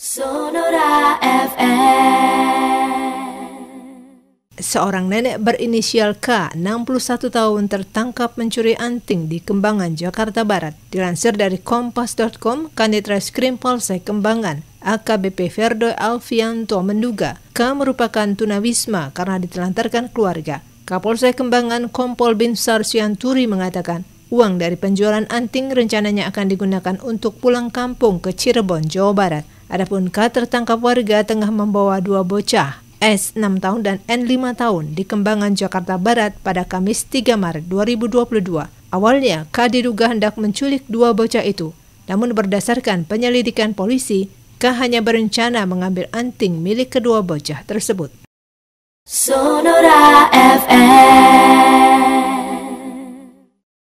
Sonora Seorang nenek berinisial K, 61 tahun tertangkap mencuri anting di Kembangan, Jakarta Barat. Dilansir dari kompas.com, Kanit Reskrim Polsek Kembangan AKBP Verdo Alfianto menduga K merupakan tunawisma karena ditelantarkan keluarga. Kapolsek Kembangan Kompol Bin Sarsianturi mengatakan, uang dari penjualan anting rencananya akan digunakan untuk pulang kampung ke Cirebon, Jawa Barat. Adapun K tertangkap warga tengah membawa dua bocah, S 6 tahun dan N 5 tahun di Kembangan Jakarta Barat pada Kamis 3 Maret 2022. Awalnya K diduga hendak menculik dua bocah itu. Namun berdasarkan penyelidikan polisi, K hanya berencana mengambil anting milik kedua bocah tersebut. Sonora FM